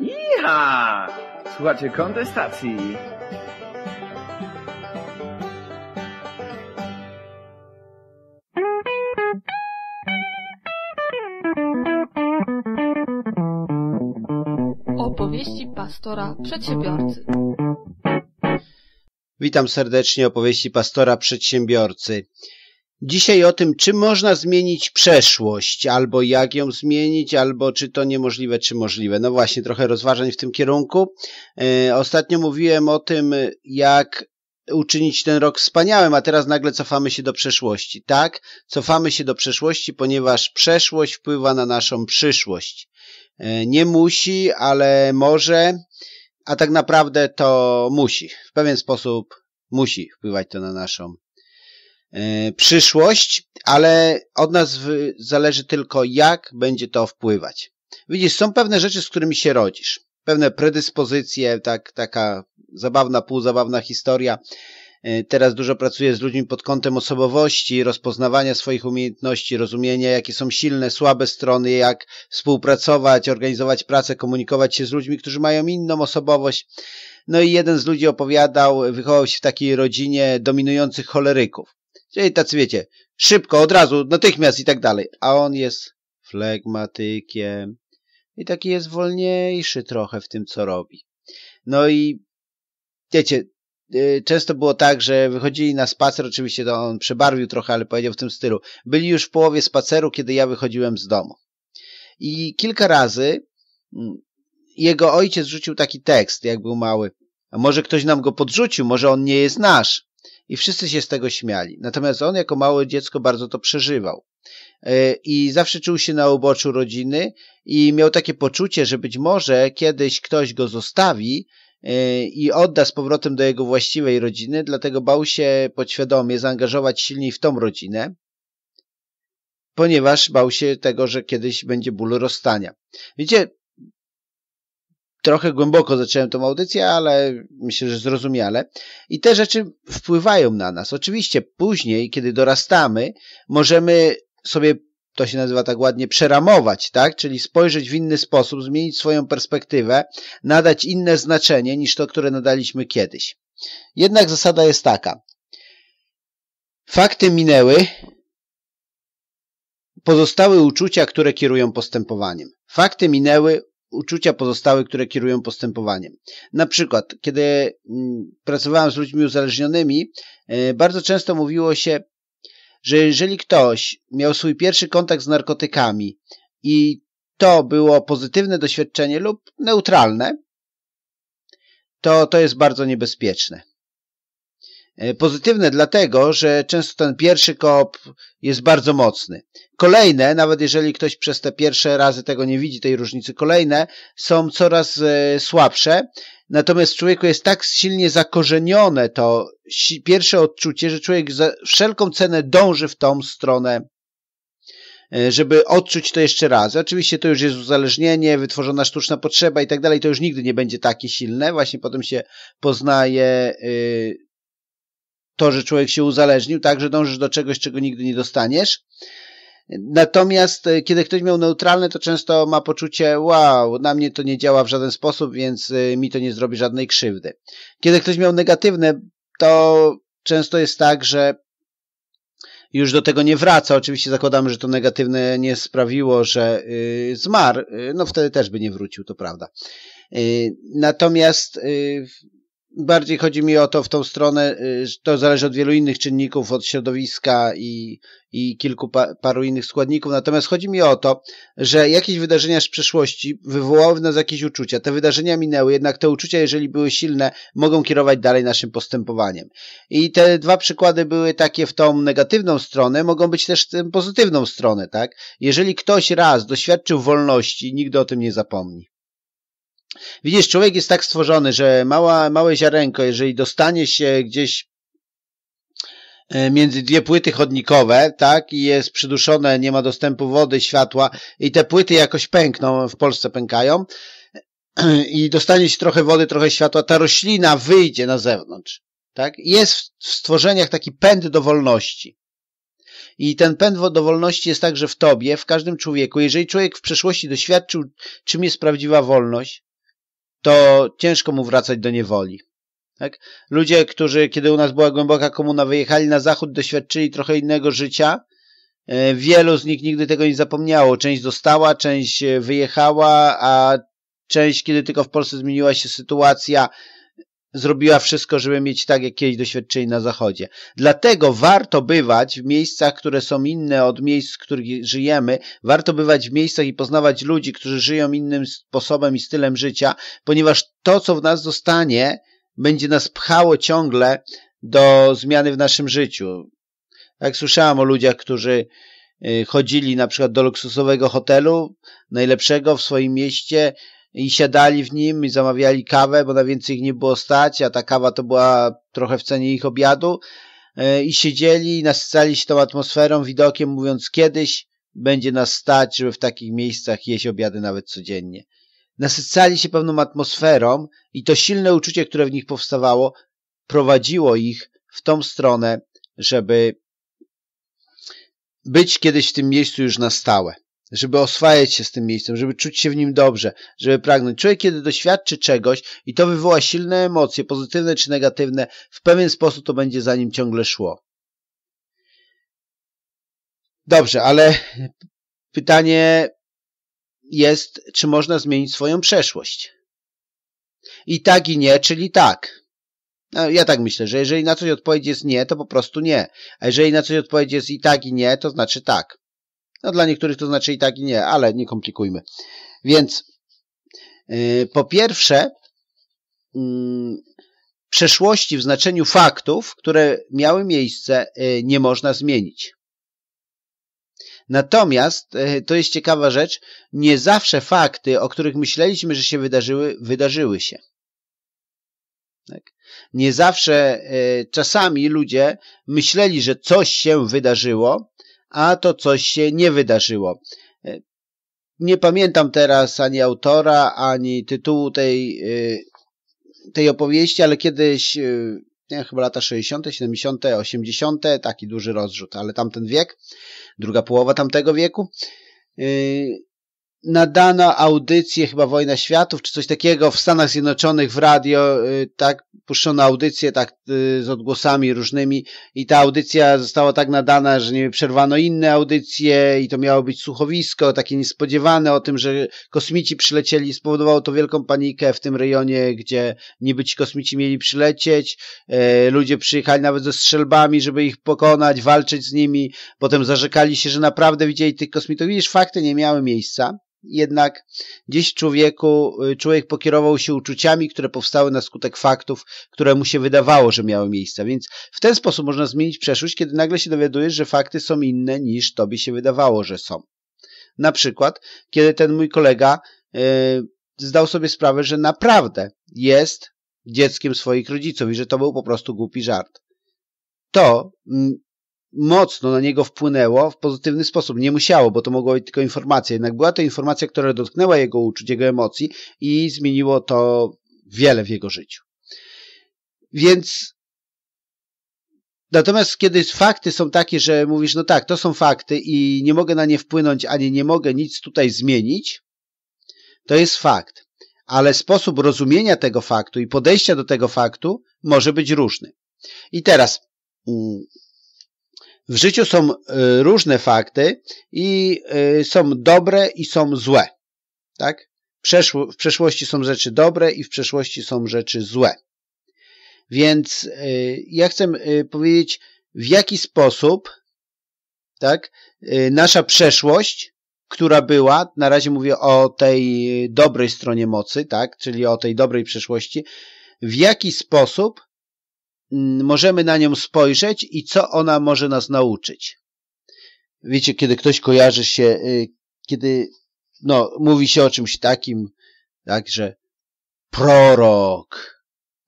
Iha! Słuchajcie kontestacji. Opowieści pastora przedsiębiorcy. Witam serdecznie opowieści pastora przedsiębiorcy. Dzisiaj o tym, czy można zmienić przeszłość, albo jak ją zmienić, albo czy to niemożliwe, czy możliwe. No właśnie, trochę rozważań w tym kierunku. E, ostatnio mówiłem o tym, jak uczynić ten rok wspaniałym, a teraz nagle cofamy się do przeszłości. Tak, cofamy się do przeszłości, ponieważ przeszłość wpływa na naszą przyszłość. E, nie musi, ale może, a tak naprawdę to musi. W pewien sposób musi wpływać to na naszą E, przyszłość, ale od nas zależy tylko, jak będzie to wpływać. Widzisz, są pewne rzeczy, z którymi się rodzisz. Pewne predyspozycje, tak, taka zabawna, półzabawna historia. E, teraz dużo pracuję z ludźmi pod kątem osobowości, rozpoznawania swoich umiejętności, rozumienia, jakie są silne, słabe strony, jak współpracować, organizować pracę, komunikować się z ludźmi, którzy mają inną osobowość. No i jeden z ludzi opowiadał, wychował się w takiej rodzinie dominujących choleryków. Czyli tacy wiecie, szybko, od razu, natychmiast i tak dalej. A on jest flegmatykiem i taki jest wolniejszy trochę w tym, co robi. No i wiecie, y, często było tak, że wychodzili na spacer, oczywiście to on przebarwił trochę, ale powiedział w tym stylu, byli już w połowie spaceru, kiedy ja wychodziłem z domu. I kilka razy mm, jego ojciec rzucił taki tekst, jak był mały. A może ktoś nam go podrzucił, może on nie jest nasz i wszyscy się z tego śmiali. Natomiast on jako małe dziecko bardzo to przeżywał. E, I zawsze czuł się na uboczu rodziny i miał takie poczucie, że być może kiedyś ktoś go zostawi e, i odda z powrotem do jego właściwej rodziny, dlatego bał się podświadomie zaangażować silniej w tą rodzinę, ponieważ bał się tego, że kiedyś będzie ból rozstania. Wiecie, trochę głęboko zacząłem tą audycję, ale myślę, że zrozumiale. I te rzeczy wpływają na nas. Oczywiście później, kiedy dorastamy, możemy sobie to się nazywa tak ładnie przeramować, tak? Czyli spojrzeć w inny sposób, zmienić swoją perspektywę, nadać inne znaczenie niż to, które nadaliśmy kiedyś. Jednak zasada jest taka. Fakty minęły, pozostały uczucia, które kierują postępowaniem. Fakty minęły, uczucia pozostałe, które kierują postępowaniem. Na przykład, kiedy mm, pracowałem z ludźmi uzależnionymi, e, bardzo często mówiło się, że jeżeli ktoś miał swój pierwszy kontakt z narkotykami i to było pozytywne doświadczenie lub neutralne, to to jest bardzo niebezpieczne. E, pozytywne dlatego, że często ten pierwszy koop jest bardzo mocny. Kolejne, nawet jeżeli ktoś przez te pierwsze razy tego nie widzi, tej różnicy, kolejne są coraz e, słabsze. Natomiast w człowieku jest tak silnie zakorzenione to pierwsze odczucie, że człowiek za wszelką cenę dąży w tą stronę, e, żeby odczuć to jeszcze raz. Oczywiście to już jest uzależnienie, wytworzona sztuczna potrzeba i tak dalej. To już nigdy nie będzie takie silne. Właśnie potem się poznaje y, to, że człowiek się uzależnił, tak, że dążysz do czegoś, czego nigdy nie dostaniesz. Natomiast e, kiedy ktoś miał neutralne, to często ma poczucie, wow, na mnie to nie działa w żaden sposób, więc e, mi to nie zrobi żadnej krzywdy. Kiedy ktoś miał negatywne, to często jest tak, że już do tego nie wraca. Oczywiście zakładamy, że to negatywne nie sprawiło, że yy, zmarł. Y, no wtedy też by nie wrócił, to prawda. Y, natomiast y, bardziej chodzi mi o to w tą stronę, y, to zależy od wielu innych czynników, od środowiska i, i kilku pa, paru innych składników. Natomiast chodzi mi o to, że jakieś wydarzenia z przeszłości wywołały w nas jakieś uczucia. Te wydarzenia minęły, jednak te uczucia, jeżeli były silne, mogą kierować dalej naszym postępowaniem. I te dwa przykłady były takie w tą negatywną stronę, mogą być też w tę pozytywną stronę, tak? Jeżeli ktoś raz doświadczył wolności, nigdy o tym nie zapomni. Widzisz, człowiek jest tak stworzony, że mała, małe ziarenko, jeżeli dostanie się gdzieś e, między dwie płyty chodnikowe, tak, i jest przyduszone, nie ma dostępu wody, światła i te płyty jakoś pękną, w Polsce pękają i dostanie się trochę wody, trochę światła, ta roślina wyjdzie na zewnątrz, tak, jest w stworzeniach taki pęd do wolności. I ten pęd do wolności jest także w tobie, w każdym człowieku. Jeżeli człowiek w przeszłości doświadczył, czym jest prawdziwa wolność, to ciężko mu wracać do niewoli. Tak? Ludzie, którzy kiedy u nas była głęboka komuna, wyjechali na zachód, doświadczyli trochę innego życia. E, wielu z nich nigdy tego nie zapomniało. Część została, część e, wyjechała, a część, kiedy tylko w Polsce zmieniła się sytuacja, zrobiła wszystko, żeby mieć tak jak kiedyś doświadczenie na Zachodzie. Dlatego warto bywać w miejscach, które są inne od miejsc, w których żyjemy. Warto bywać w miejscach i poznawać ludzi, którzy żyją innym sposobem i stylem życia, ponieważ to, co w nas zostanie, będzie nas pchało ciągle do zmiany w naszym życiu. Jak słyszałem o ludziach, którzy y, chodzili na przykład do luksusowego hotelu, najlepszego w swoim mieście, i siadali w nim i zamawiali kawę, bo na więcej ich nie było stać, a ta kawa to była trochę w cenie ich obiadu e, i siedzieli i nasycali się tą atmosferą, widokiem, mówiąc kiedyś będzie nas stać, żeby w takich miejscach jeść obiady nawet codziennie. Nasycali się pewną atmosferą i to silne uczucie, które w nich powstawało, prowadziło ich w tą stronę, żeby być kiedyś w tym miejscu już na stałe żeby oswajać się z tym miejscem, żeby czuć się w nim dobrze, żeby pragnąć. Człowiek, kiedy doświadczy czegoś i to wywoła silne emocje, pozytywne czy negatywne, w pewien sposób to będzie za nim ciągle szło. Dobrze, ale pytanie jest, czy można zmienić swoją przeszłość? I tak, i nie, czyli tak. No, ja tak myślę, że jeżeli na coś odpowiedź jest nie, to po prostu nie. A jeżeli na coś odpowiedź jest i tak, i nie, to znaczy tak. No dla niektórych to znaczy i tak i nie, ale nie komplikujmy. Więc y, po pierwsze mm, przeszłości w znaczeniu faktów, które miały miejsce, y, nie można zmienić. Natomiast, y, to jest ciekawa rzecz, nie zawsze fakty, o których myśleliśmy, że się wydarzyły, wydarzyły się. Tak? Nie zawsze, czasami ludzie myśleli, że coś się wydarzyło, a to coś się nie wydarzyło. E, nie pamiętam teraz ani autora, ani tytułu tej, e, tej opowieści, ale kiedyś, e, nie, chyba lata 60., 70., 80., taki duży rozrzut, ale tamten wiek, druga połowa tamtego wieku, nadano audycję, chyba Wojna Światów, czy coś takiego w Stanach Zjednoczonych w radio, y, tak, puszczono audycję, tak, y, z odgłosami różnymi i ta audycja została tak nadana, że nie wiem, przerwano inne audycje i to miało być słuchowisko, takie niespodziewane o tym, że kosmici przylecieli, spowodowało to wielką panikę w tym rejonie, gdzie niby ci kosmici mieli przylecieć, y, ludzie przyjechali nawet ze strzelbami, żeby ich pokonać, walczyć z nimi, potem zarzekali się, że naprawdę widzieli tych kosmitów, widzisz, fakty nie miały miejsca, jednak dziś człowieku, y, człowiek pokierował się uczuciami, które powstały na skutek faktów, które mu się wydawało, że miały miejsce. Więc w ten sposób można zmienić przeszłość, kiedy nagle się dowiadujesz, że fakty są inne niż tobie się wydawało, że są. Na przykład, kiedy ten mój kolega yy, zdał sobie sprawę, że naprawdę jest dzieckiem swoich rodziców i że to był po prostu głupi żart. To mm, mocno na niego wpłynęło w pozytywny sposób. Nie musiało, bo to mogła być tylko informacja. Jednak była to informacja, która dotknęła jego uczuć, jego emocji i zmieniło to wiele w jego życiu. Więc Natomiast kiedy fakty są takie, że mówisz, no tak, to są fakty i nie mogę na nie wpłynąć, ani nie mogę nic tutaj zmienić, to jest fakt. Ale sposób rozumienia tego faktu i podejścia do tego faktu może być różny. I teraz mm, w życiu są e, różne fakty i e, są dobre i są złe. Tak? w przeszłości są rzeczy dobre i w przeszłości są rzeczy złe. Więc e, ja chcę powiedzieć, w jaki sposób tak, nasza przeszłość, która była, na razie mówię o tej dobrej stronie mocy, tak, czyli o tej dobrej przeszłości, w jaki sposób możemy na nią spojrzeć i co ona może nas nauczyć. Wiecie, kiedy ktoś kojarzy się, y, kiedy no, mówi się o czymś takim, tak, że prorok,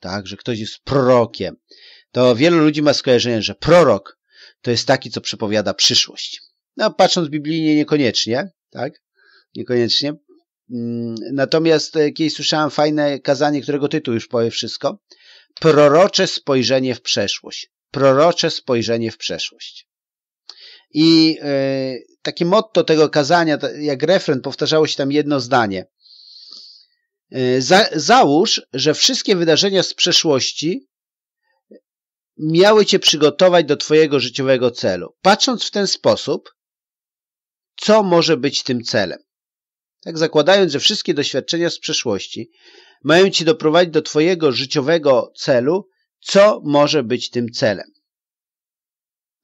tak, że ktoś jest prorokiem, to wielu ludzi ma skojarzenie, że prorok to jest taki, co przepowiada przyszłość. No, patrząc biblijnie niekoniecznie, tak, niekoniecznie. Mm, natomiast e, kiedyś słyszałem fajne kazanie, którego tytuł już powie wszystko, prorocze spojrzenie w przeszłość. Prorocze spojrzenie w przeszłość. I e, takie motto tego kazania, jak refren, powtarzało się tam jedno zdanie. E, za, załóż, że wszystkie wydarzenia z przeszłości miały cię przygotować do twojego życiowego celu. Patrząc w ten sposób, co może być tym celem? Tak zakładając, że wszystkie doświadczenia z przeszłości mają ci doprowadzić do twojego życiowego celu, co może być tym celem?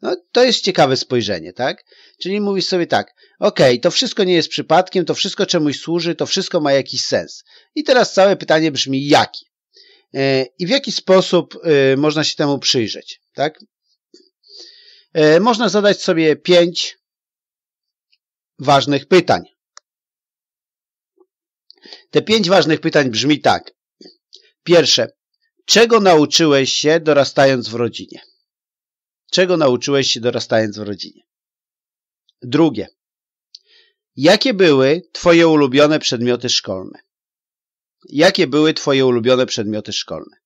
No, to jest ciekawe spojrzenie, tak? Czyli mówisz sobie tak, okej, okay, to wszystko nie jest przypadkiem, to wszystko czemuś służy, to wszystko ma jakiś sens. I teraz całe pytanie brzmi, jaki? E, I w jaki sposób e, można się temu przyjrzeć, tak? E, można zadać sobie pięć ważnych pytań. Te pięć ważnych pytań brzmi tak. Pierwsze. Czego nauczyłeś się dorastając w rodzinie? Czego nauczyłeś się dorastając w rodzinie? Drugie. Jakie były Twoje ulubione przedmioty szkolne? Jakie były Twoje ulubione przedmioty szkolne?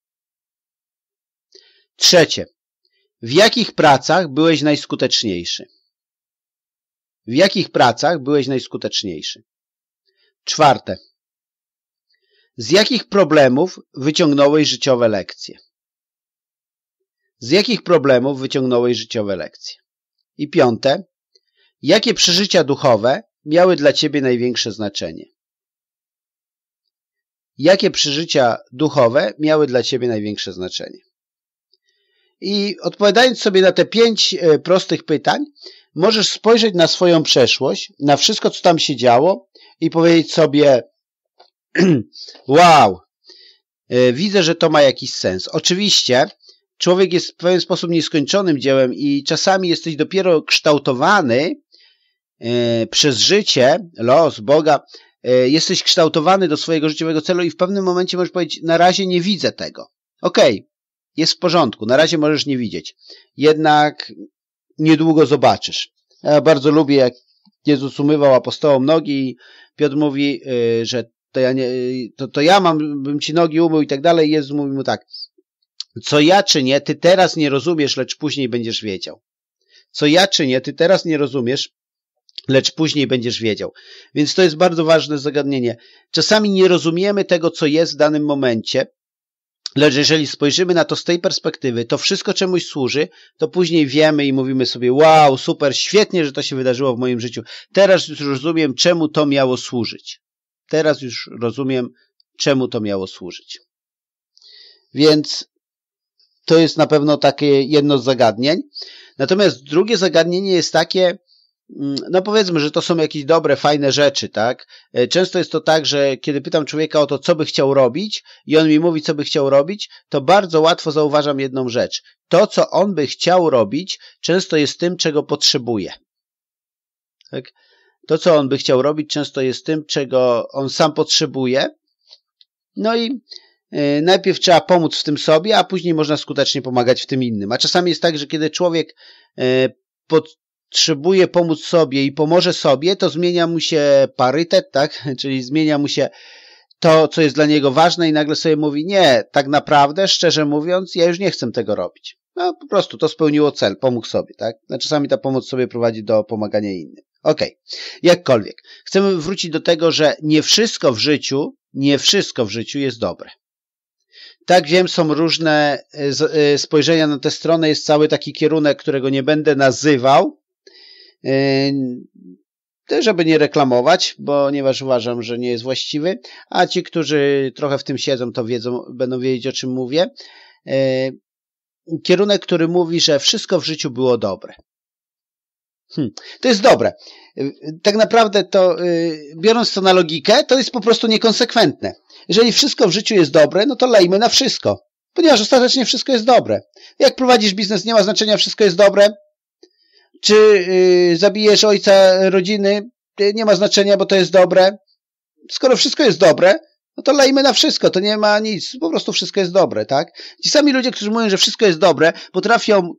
Trzecie. W jakich pracach byłeś najskuteczniejszy? W jakich pracach byłeś najskuteczniejszy? Czwarte. Z jakich problemów wyciągnąłeś życiowe lekcje? Z jakich problemów wyciągnąłeś życiowe lekcje? I piąte, jakie przeżycia duchowe miały dla ciebie największe znaczenie? Jakie przeżycia duchowe miały dla ciebie największe znaczenie? I odpowiadając sobie na te pięć e, prostych pytań, możesz spojrzeć na swoją przeszłość, na wszystko, co tam się działo i powiedzieć sobie, wow, e, widzę, że to ma jakiś sens. Oczywiście człowiek jest w pewien sposób nieskończonym dziełem i czasami jesteś dopiero kształtowany e, przez życie, los, Boga, e, jesteś kształtowany do swojego życiowego celu i w pewnym momencie możesz powiedzieć, na razie nie widzę tego. Okej, okay, jest w porządku, na razie możesz nie widzieć. Jednak niedługo zobaczysz. Ja bardzo lubię, jak Jezus umywał apostołom nogi i Piotr mówi, że to ja, nie, to, to ja mam, bym ci nogi umył i tak dalej. Jezus mówi mu tak, co ja czynię, ty teraz nie rozumiesz, lecz później będziesz wiedział. Co ja czynię, ty teraz nie rozumiesz, lecz później będziesz wiedział. Więc to jest bardzo ważne zagadnienie. Czasami nie rozumiemy tego, co jest w danym momencie, lecz jeżeli spojrzymy na to z tej perspektywy, to wszystko czemuś służy, to później wiemy i mówimy sobie, wow, super, świetnie, że to się wydarzyło w moim życiu. Teraz już rozumiem, czemu to miało służyć. Teraz już rozumiem, czemu to miało służyć. Więc to jest na pewno takie jedno z zagadnień. Natomiast drugie zagadnienie jest takie, mm, no powiedzmy, że to są jakieś dobre, fajne rzeczy, tak? E, często jest to tak, że kiedy pytam człowieka o to, co by chciał robić, i on mi mówi, co by chciał robić, to bardzo łatwo zauważam jedną rzecz. To, co on by chciał robić, często jest tym, czego potrzebuje. Tak? to, co on by chciał robić, często jest tym, czego on sam potrzebuje. No i y, najpierw trzeba pomóc w tym sobie, a później można skutecznie pomagać w tym innym. A czasami jest tak, że kiedy człowiek y, potrzebuje pomóc sobie i pomoże sobie, to zmienia mu się parytet, tak? Czyli zmienia mu się to, co jest dla niego ważne i nagle sobie mówi, nie, tak naprawdę, szczerze mówiąc, ja już nie chcę tego robić. No po prostu to spełniło cel, pomógł sobie, tak? A no, czasami ta pomoc sobie prowadzi do pomagania innym. Okej, okay. jakkolwiek. Chcemy wrócić do tego, że nie wszystko w życiu, nie wszystko w życiu jest dobre. Tak wiem, są różne e, e, spojrzenia na tę stronę, jest cały taki kierunek, którego nie będę nazywał, e, żeby nie reklamować, ponieważ uważam, że nie jest właściwy, a ci, którzy trochę w tym siedzą, to wiedzą, będą wiedzieć, o czym mówię. Kierunek, który mówi, że wszystko w życiu było dobre. Hmm, to jest dobre. Y, tak naprawdę to, y, biorąc to na logikę, to jest po prostu niekonsekwentne. Jeżeli wszystko w życiu jest dobre, no to lejmy na wszystko, ponieważ ostatecznie wszystko jest dobre. Jak prowadzisz biznes, nie ma znaczenia, wszystko jest dobre. Czy y, zabijesz ojca rodziny, nie ma znaczenia, bo to jest dobre. Skoro wszystko jest dobre, no to lejmy na wszystko, to nie ma nic, po prostu wszystko jest dobre, tak? Ci sami ludzie, którzy mówią, że wszystko jest dobre, potrafią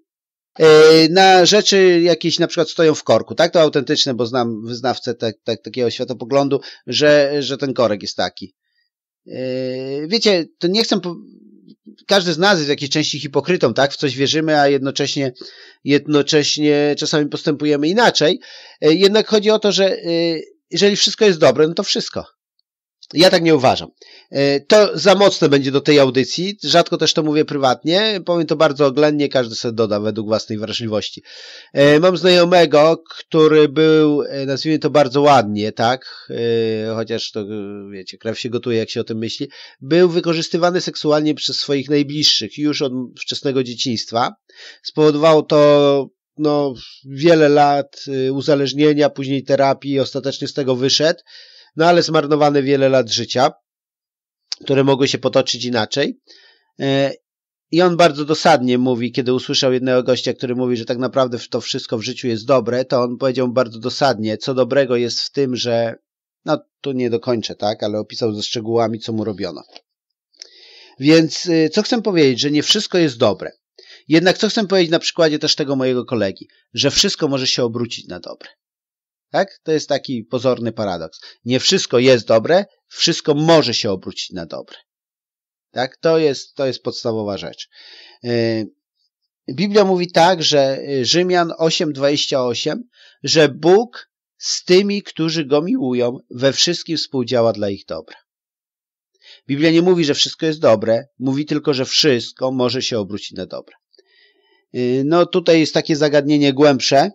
E, na rzeczy jakieś na przykład stoją w korku, tak? To autentyczne, bo znam wyznawcę tak, tak, takiego światopoglądu, że, że ten korek jest taki. E, wiecie, to nie chcę. Po... Każdy z nas jest w jakiejś części hipokrytą, tak? W coś wierzymy, a jednocześnie, jednocześnie czasami postępujemy inaczej. E, jednak chodzi o to, że jeżeli wszystko jest dobre, no to wszystko. Ja tak nie uważam. E, to za mocne będzie do tej audycji. Rzadko też to mówię prywatnie. Powiem to bardzo oględnie, każdy sobie doda według własnej wrażliwości. E, mam znajomego, który był, e, nazwijmy to bardzo ładnie, tak? Chociaż to, wiecie, krew się gotuje, jak się o tym myśli. Był wykorzystywany seksualnie przez swoich najbliższych już od wczesnego dzieciństwa. Spowodowało to no, wiele lat uzależnienia, później terapii i ostatecznie z tego wyszedł no ale zmarnowane wiele lat życia, które mogły się potoczyć inaczej. E, I on bardzo dosadnie mówi, kiedy usłyszał jednego gościa, który mówi, że tak naprawdę to wszystko w życiu jest dobre, to on powiedział bardzo dosadnie, co dobrego jest w tym, że no tu nie dokończę, tak, ale opisał ze szczegółami, co mu robiono. Więc e, co chcę powiedzieć, że nie wszystko jest dobre. Jednak co chcę powiedzieć na przykładzie też tego mojego kolegi, że wszystko może się obrócić na dobre. Tak? To jest taki pozorny paradoks. Nie wszystko jest dobre, wszystko może się obrócić na dobre. Tak? To jest, to jest podstawowa rzecz. Y, Biblia mówi tak, że y, Rzymian 8:28, że Bóg z tymi, którzy go miłują, we wszystkim współdziała dla ich dobra. Biblia nie mówi, że wszystko jest dobre, mówi tylko, że wszystko może się obrócić na dobre. Y, no tutaj jest takie zagadnienie głębsze,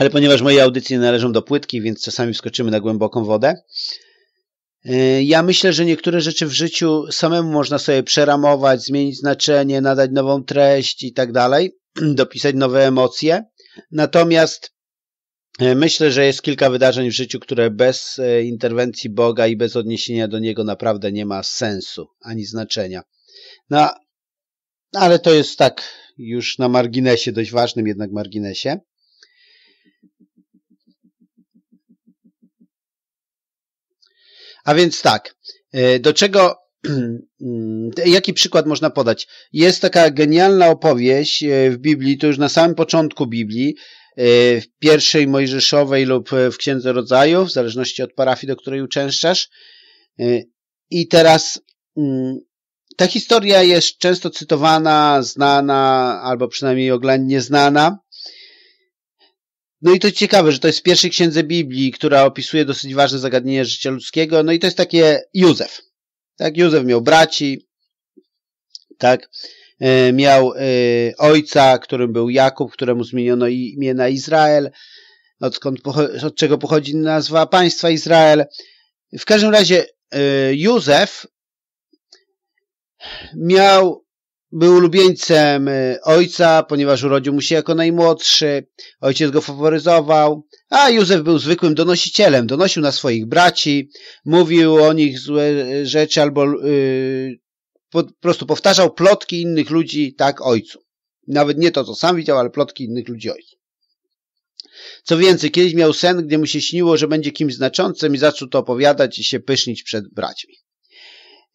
ale ponieważ moje audycje należą do płytki, więc czasami wskoczymy na głęboką wodę. Y, ja myślę, że niektóre rzeczy w życiu samemu można sobie przeramować, zmienić znaczenie, nadać nową treść i tak dalej, dopisać nowe emocje. Natomiast y, myślę, że jest kilka wydarzeń w życiu, które bez y, interwencji Boga i bez odniesienia do Niego naprawdę nie ma sensu ani znaczenia. No, ale to jest tak już na marginesie, dość ważnym jednak marginesie. A więc tak, e, do czego, mm, jaki przykład można podać? Jest taka genialna opowieść e, w Biblii, to już na samym początku Biblii, e, w pierwszej Mojżeszowej lub w Księdze Rodzaju, w zależności od parafii, do której uczęszczasz. I teraz mm, ta historia jest często cytowana, znana, albo przynajmniej oględnie znana. No i to ciekawe, że to jest w pierwszej księdze Biblii, która opisuje dosyć ważne zagadnienie życia ludzkiego. No i to jest takie Józef. Tak, Józef miał braci, tak, e, miał e, ojca, którym był Jakub, któremu zmieniono imię na Izrael, odkąd, od czego pochodzi nazwa państwa Izrael. W każdym razie e, Józef miał był ulubieńcem y, ojca, ponieważ urodził mu się jako najmłodszy. Ojciec go faworyzował, a Józef był zwykłym donosicielem. Donosił na swoich braci, mówił o nich złe y, rzeczy albo yy, po prostu powtarzał plotki innych ludzi tak ojcu. Nawet nie to, co sam widział, ale plotki innych ludzi ojcu. Co więcej, kiedyś miał sen, gdzie mu się śniło, że będzie kimś znaczącym i zaczął to opowiadać i się pysznić przed braćmi.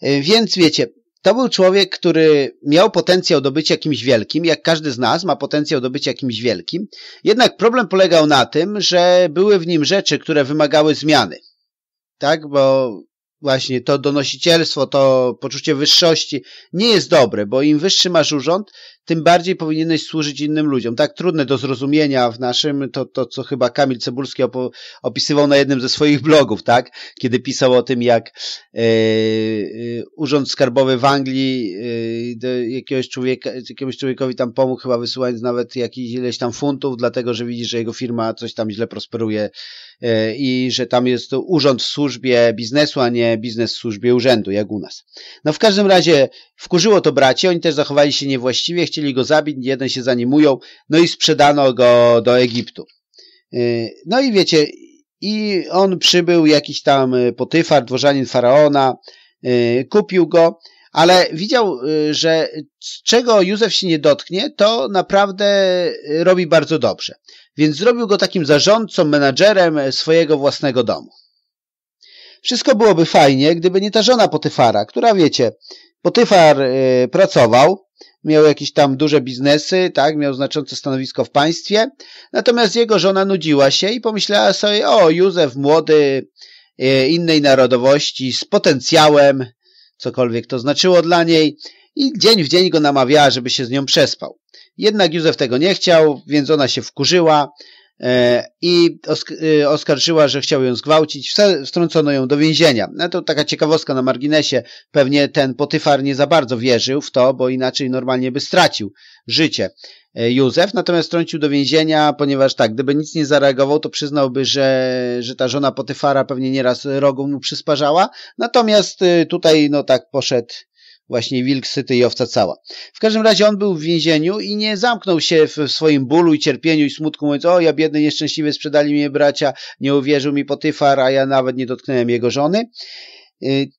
Y, więc wiecie, to był człowiek, który miał potencjał do bycia kimś wielkim, jak każdy z nas ma potencjał do bycia kimś wielkim. Jednak problem polegał na tym, że były w nim rzeczy, które wymagały zmiany. Tak, bo właśnie to donosicielstwo, to poczucie wyższości nie jest dobre, bo im wyższy masz urząd, tym bardziej powinieneś służyć innym ludziom. Tak trudne do zrozumienia w naszym, to, to co chyba Kamil Cebulski opisywał na jednym ze swoich blogów, tak? Kiedy pisał o tym, jak yy, Urząd Skarbowy w Anglii e, do jakiegoś człowieka, jakiemuś człowiekowi tam pomógł, chyba wysyłając nawet jakiś ileś tam funtów, dlatego że widzi, że jego firma coś tam źle prosperuje i że tam jest to urząd w służbie biznesu, a nie biznes w służbie urzędu, jak u nas. No w każdym razie wkurzyło to braci, oni też zachowali się niewłaściwie, chcieli go zabić, jeden się za nim ujął, no i sprzedano go do Egiptu. Y, no i wiecie, i on przybył jakiś tam y, potyfar, dworzanin faraona, y, kupił go, ale widział, że czego Józef się nie dotknie, to naprawdę robi bardzo dobrze. Więc zrobił go takim zarządcą, menadżerem swojego własnego domu. Wszystko byłoby fajnie, gdyby nie ta żona Potyfara, która wiecie, Potyfar pracował, miał jakieś tam duże biznesy, tak, miał znaczące stanowisko w państwie, natomiast jego żona nudziła się i pomyślała sobie, o, Józef młody, e, innej narodowości, z potencjałem, cokolwiek to znaczyło dla niej, i dzień w dzień go namawiała, żeby się z nią przespał. Jednak Józef tego nie chciał, więc ona się wkurzyła E, i e, oskarżyła, że chciał ją zgwałcić, Wstrącono ją do więzienia. No to taka ciekawostka na marginesie. Pewnie ten Potyfar nie za bardzo wierzył w to, bo inaczej normalnie by stracił życie. E, Józef natomiast strącił do więzienia, ponieważ tak, gdyby nic nie zareagował, to przyznałby, że, że ta żona Potyfara pewnie nieraz rogą mu przysparzała. Natomiast tutaj no tak poszedł Właśnie wilk syty i owca cała. W każdym razie on był w więzieniu i nie zamknął się w swoim bólu i cierpieniu i smutku, mówiąc, o ja biedny, nieszczęśliwy, sprzedali mnie bracia, nie uwierzył mi Potyfar, a ja nawet nie dotknąłem jego żony. Y,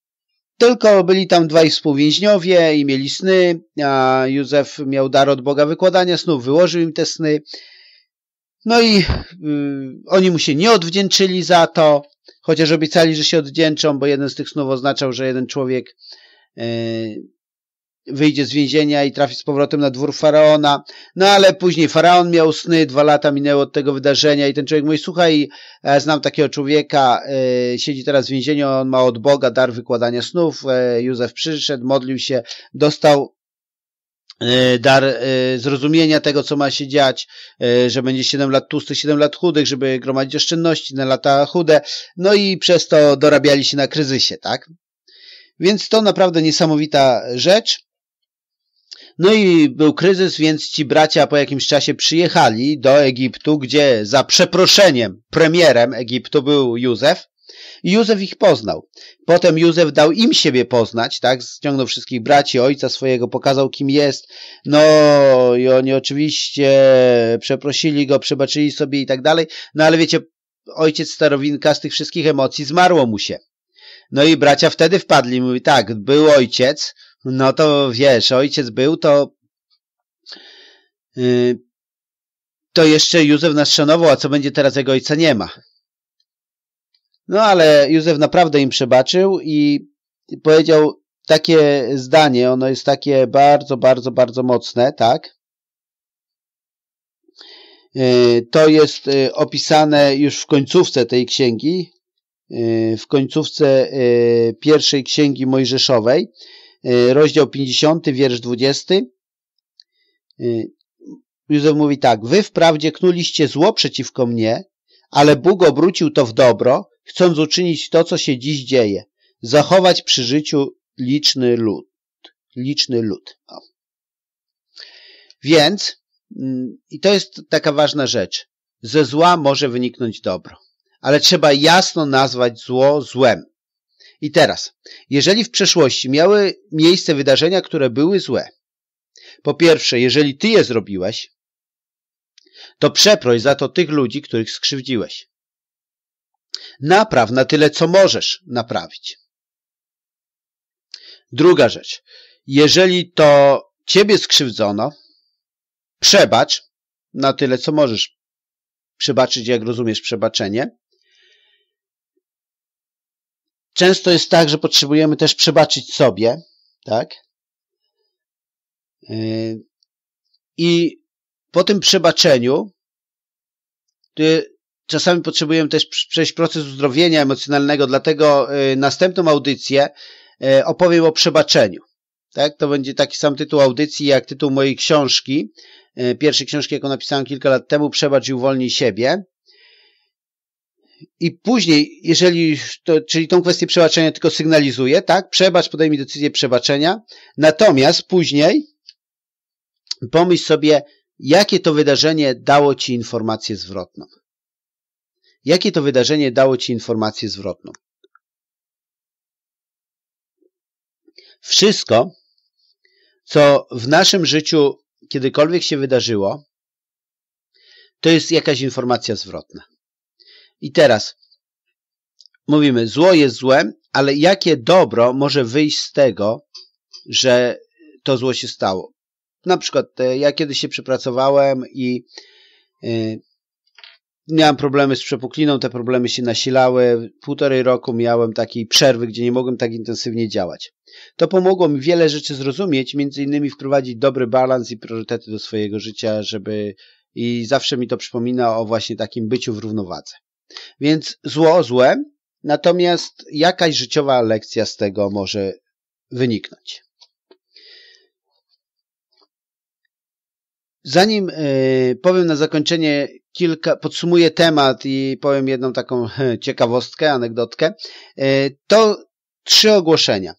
tylko byli tam dwaj współwięźniowie i mieli sny, a Józef miał dar od Boga wykładania snów, wyłożył im te sny. No i y, oni mu się nie odwdzięczyli za to, chociaż obiecali, że się odwdzięczą, bo jeden z tych snów oznaczał, że jeden człowiek E, wyjdzie z więzienia i trafi z powrotem na dwór faraona. No ale później faraon miał sny, dwa lata minęło od tego wydarzenia i ten człowiek mówi, słuchaj, znam takiego człowieka, e, siedzi teraz w więzieniu, on ma od Boga dar wykładania snów. E, Józef przyszedł, modlił się, dostał dar zrozumienia tego, co ma się dziać, że będzie 7 lat tłustych, 7 lat chudych, żeby gromadzić oszczędności na lata chude, no i przez to dorabiali się na kryzysie, tak? Więc to naprawdę niesamowita rzecz. No i był kryzys, więc ci bracia po jakimś czasie przyjechali do Egiptu, gdzie za przeproszeniem premierem Egiptu był Józef. I Józef ich poznał. Potem Józef dał im siebie poznać, tak? Ściągnął wszystkich braci, ojca swojego, pokazał kim jest. No i oni oczywiście przeprosili go, przebaczyli sobie i tak dalej. No ale wiecie, ojciec starowinka z tych wszystkich emocji zmarło mu się. No i bracia wtedy wpadli, mówi tak, był ojciec, no to wiesz, ojciec był, to yy, to jeszcze Józef nas szanował, a co będzie teraz, jego ojca nie ma. No ale Józef naprawdę im przebaczył i powiedział takie zdanie, ono jest takie bardzo, bardzo, bardzo mocne, tak? Y, to jest y, opisane już w końcówce tej księgi, Y, w końcówce y, pierwszej księgi mojżeszowej, y, rozdział 50, wiersz 20. Józef mówi tak, wy wprawdzie knuliście zło przeciwko mnie, ale Bóg obrócił to w dobro, chcąc uczynić to, co się dziś dzieje, zachować przy życiu liczny lud. Liczny lud. O. Więc, mm, i to jest taka ważna rzecz, ze zła może wyniknąć dobro ale trzeba jasno nazwać zło złem. I teraz, jeżeli w przeszłości miały miejsce wydarzenia, które były złe, po pierwsze, jeżeli ty je zrobiłeś, to przeproś za to tych ludzi, których skrzywdziłeś. Napraw na tyle, co możesz naprawić. Druga rzecz. Jeżeli to ciebie skrzywdzono, przebacz na tyle, co możesz przebaczyć, jak rozumiesz przebaczenie. Często jest tak, że potrzebujemy też przebaczyć sobie, tak? Yy, I po tym przebaczeniu czasami potrzebujemy też przejść proces uzdrowienia emocjonalnego, dlatego yy, następną audycję yy, opowiem o przebaczeniu. Tak, to będzie taki sam tytuł audycji, jak tytuł mojej książki, pierwszej książki, jaką napisałem kilka lat temu, Przebacz i uwolnij siebie i później, jeżeli, to, czyli tą kwestię przebaczenia tylko sygnalizuje, tak, przebacz, podejmij decyzję przebaczenia, natomiast później pomyśl sobie, jakie to wydarzenie dało Ci informację zwrotną. Jakie to wydarzenie dało Ci informację zwrotną? Wszystko, co w naszym życiu kiedykolwiek się wydarzyło, to jest jakaś informacja zwrotna. I teraz mówimy, zło jest złem, ale jakie dobro może wyjść z tego, że to zło się stało? Na przykład e, ja kiedyś się przepracowałem i yy, miałem problemy z przepukliną, te problemy się nasilały. Półtorej roku miałem takiej przerwy, gdzie nie mogłem tak intensywnie działać. To pomogło mi wiele rzeczy zrozumieć, między innymi wprowadzić dobry balans i priorytety do swojego życia, żeby i zawsze mi to przypomina o właśnie takim byciu w równowadze. Więc zło złe, natomiast jakaś życiowa lekcja z tego może wyniknąć. Zanim e, powiem na zakończenie kilka, podsumuję temat i powiem jedną taką ciekawostkę, anegdotkę, e, to trzy ogłoszenia.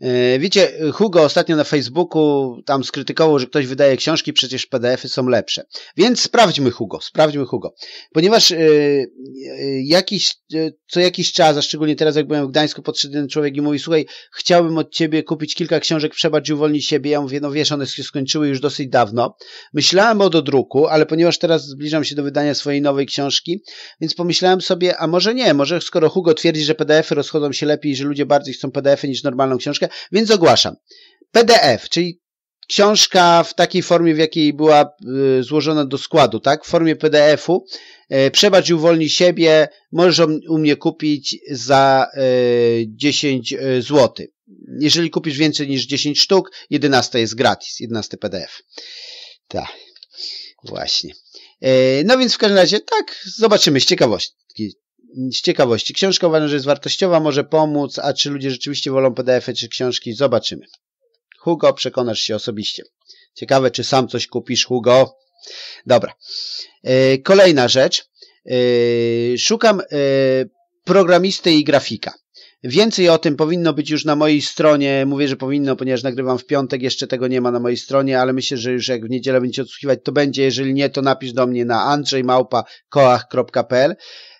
E, wiecie, Hugo ostatnio na Facebooku tam skrytykował, że ktoś wydaje książki, przecież PDFy są lepsze. Więc sprawdźmy Hugo, sprawdźmy Hugo. Ponieważ e, e, jakiś, co jakiś czas, a szczególnie teraz jak byłem w Gdańsku, podszedł jeden człowiek i mówi, słuchaj, chciałbym od ciebie kupić kilka książek, przebacz uwolnić siebie. Ja mówię, no wiesz, one się skończyły już dosyć dawno. Myślałem o dodruku, ale ponieważ teraz zbliżam się do wydania swojej nowej książki, więc pomyślałem sobie, a może nie, może skoro Hugo twierdzi, że PDFy rozchodzą się lepiej, że ludzie bardziej chcą PDFy niż normalną książkę, więc ogłaszam. PDF, czyli książka w takiej formie, w jakiej była y, złożona do składu, tak? W formie PDF-u. E, przebacz i uwolni siebie. Możesz u mnie kupić za 10 e, e, zł. Jeżeli kupisz więcej niż 10 sztuk, 11 jest gratis. 11 PDF. Tak. Właśnie. No więc w każdym razie, tak, zobaczymy z ciekawości z ciekawości. Książka uważam, że jest wartościowa, może pomóc, a czy ludzie rzeczywiście wolą PDF-y czy książki? Zobaczymy. Hugo, przekonasz się osobiście. Ciekawe, czy sam coś kupisz, Hugo. Dobra. E, kolejna rzecz. E, szukam e, programisty i grafika. Więcej o tym powinno być już na mojej stronie. Mówię, że powinno, ponieważ nagrywam w piątek, jeszcze tego nie ma na mojej stronie, ale myślę, że już jak w niedzielę będziecie odsłuchiwać, to będzie. Jeżeli nie, to napisz do mnie na andrzejmałpa.koach.pl.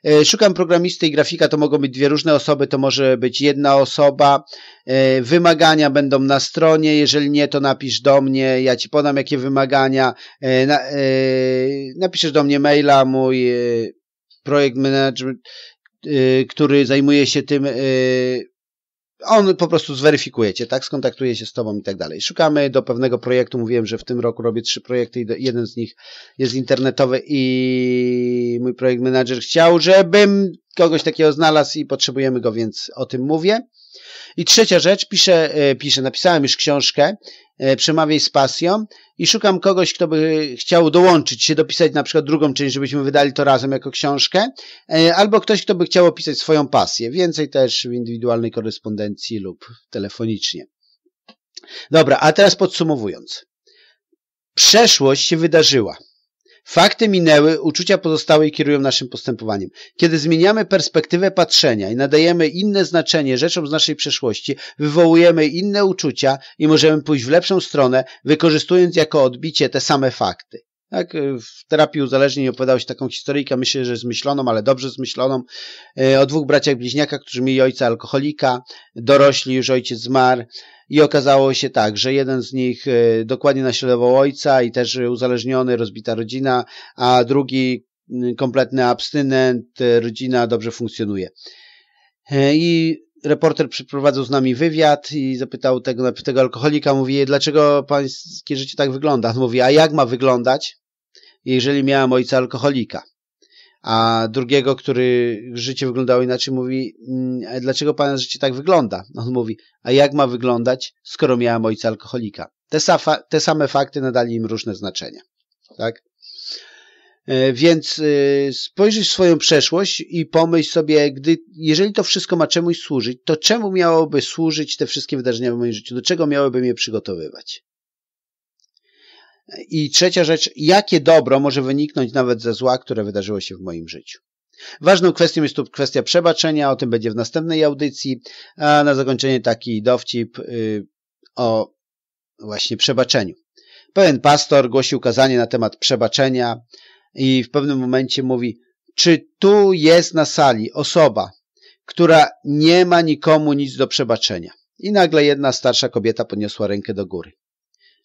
E, szukam programisty i grafika, to mogą być dwie różne osoby, to może być jedna osoba. E, wymagania będą na stronie, jeżeli nie, to napisz do mnie, ja ci podam jakie wymagania. E, napiszesz do mnie maila, mój projekt management Y, który zajmuje się tym, y, on po prostu zweryfikujecie, tak? Skontaktuje się z tobą i tak dalej. Szukamy do pewnego projektu. Mówiłem, że w tym roku robię trzy projekty i jeden z nich jest internetowy i mój projekt menadżer chciał, żebym kogoś takiego znalazł i potrzebujemy go, więc o tym mówię. I trzecia rzecz, piszę, e, piszę napisałem już książkę, e, Przemawiaj z pasją i szukam kogoś, kto by chciał dołączyć się, dopisać na przykład drugą część, żebyśmy wydali to razem jako książkę, e, albo ktoś, kto by chciał opisać swoją pasję. Więcej też w indywidualnej korespondencji lub telefonicznie. Dobra, a teraz podsumowując. Przeszłość się wydarzyła. Fakty minęły, uczucia pozostałe i kierują naszym postępowaniem. Kiedy zmieniamy perspektywę patrzenia i nadajemy inne znaczenie rzeczom z naszej przeszłości, wywołujemy inne uczucia i możemy pójść w lepszą stronę, wykorzystując jako odbicie te same fakty. Tak, y, w terapii uzależnień opowiadał się taką historyjkę, myślę, że zmyśloną, ale dobrze zmyśloną, y, o dwóch braciach bliźniaka, którzy mieli ojca alkoholika, dorośli, już ojciec zmarł i okazało się tak, że jeden z nich y, dokładnie naśladował ojca i też uzależniony, rozbita rodzina, a drugi kompletny abstynent, rodzina dobrze funkcjonuje. I reporter przeprowadził z nami wywiad i zapytał tego, tego alkoholika, mówi, dlaczego pańskie życie tak wygląda? On mówi, a jak ma wyglądać, jeżeli miałem ojca alkoholika? A drugiego, który życie wyglądało inaczej, mówi, mm, dlaczego pana życie tak wygląda? On mówi, a jak ma wyglądać, skoro miałem ojca alkoholika? Te, te same fakty nadali im różne znaczenia. Tak? E, więc e, spojrzyj w swoją przeszłość i pomyśl sobie, gdy, jeżeli to wszystko ma czemuś służyć, to czemu miałoby służyć te wszystkie wydarzenia w moim życiu? Do czego miałoby mnie przygotowywać? I trzecia rzecz, jakie dobro może wyniknąć nawet ze zła, które wydarzyło się w moim życiu? Ważną kwestią jest tu kwestia przebaczenia, o tym będzie w następnej audycji, a na zakończenie taki dowcip y, o właśnie przebaczeniu. Pewien pastor głosił kazanie na temat przebaczenia, i w pewnym momencie mówi, czy tu jest na sali osoba, która nie ma nikomu nic do przebaczenia? I nagle jedna starsza kobieta podniosła rękę do góry.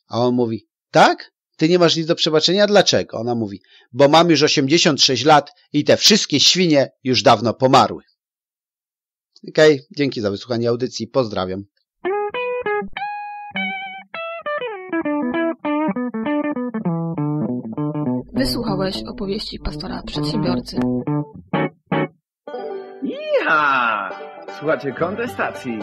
A on mówi, tak? Ty nie masz nic do przebaczenia? Dlaczego? Ona mówi, bo mam już 86 lat i te wszystkie świnie już dawno pomarły. Okej, okay, dzięki za wysłuchanie audycji. Pozdrawiam. Wysłuchałeś opowieści pastora przedsiębiorcy. Iha! Słuchajcie kontestacji.